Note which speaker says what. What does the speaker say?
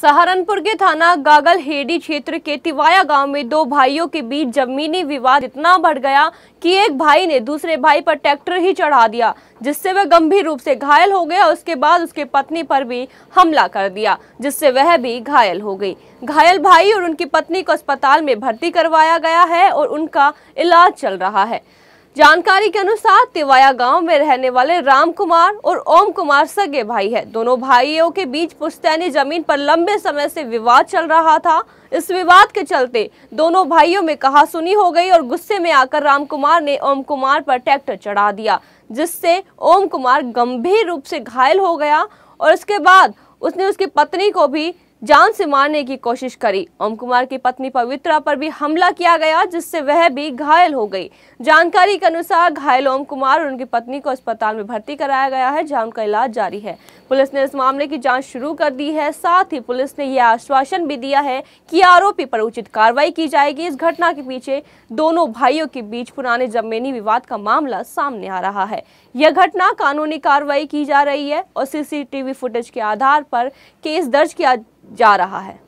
Speaker 1: सहारनपुर के थाना गागल हेडी क्षेत्र के तिवाया गांव में दो भाइयों के बीच जमीनी विवाद इतना बढ़ गया कि एक भाई ने दूसरे भाई पर ट्रैक्टर ही चढ़ा दिया जिससे वह गंभीर रूप से घायल हो गया उसके बाद उसके पत्नी पर भी हमला कर दिया जिससे वह भी घायल हो गई घायल भाई और उनकी पत्नी को अस्पताल में भर्ती करवाया गया है और उनका इलाज चल रहा है जानकारी के अनुसार तिवाया गांव में रहने वाले राम कुमार और ओम कुमार सगे भाई है दोनों भाइयों के बीच पुश्तैनी जमीन पर लंबे समय से विवाद चल रहा था इस विवाद के चलते दोनों भाइयों में कहा सुनी हो गई और गुस्से में आकर राम कुमार ने ओम कुमार पर ट्रैक्टर चढ़ा दिया जिससे ओम कुमार गंभीर रूप से घायल हो गया और इसके बाद उसने उसकी पत्नी को भी जान से मारने की कोशिश करी ओम कुमार की पत्नी पवित्रा पर भी हमला किया गया जिससे वह भी घायल हो गई जानकारी के अनुसार घायल ओम कुमार और उनकी पत्नी को अस्पताल में भर्ती कराया गया है जहां उनका इलाज जारी है पुलिस ने इस मामले की जांच शुरू कर दी है साथ ही पुलिस ने यह आश्वासन भी दिया है कि आरोपी पर उचित कार्रवाई की जाएगी इस घटना के पीछे दोनों भाइयों के बीच पुराने जमीनी विवाद का मामला सामने आ रहा है यह घटना कानूनी कार्रवाई की जा रही है और सीसीटीवी फुटेज के आधार पर केस दर्ज किया जा रहा है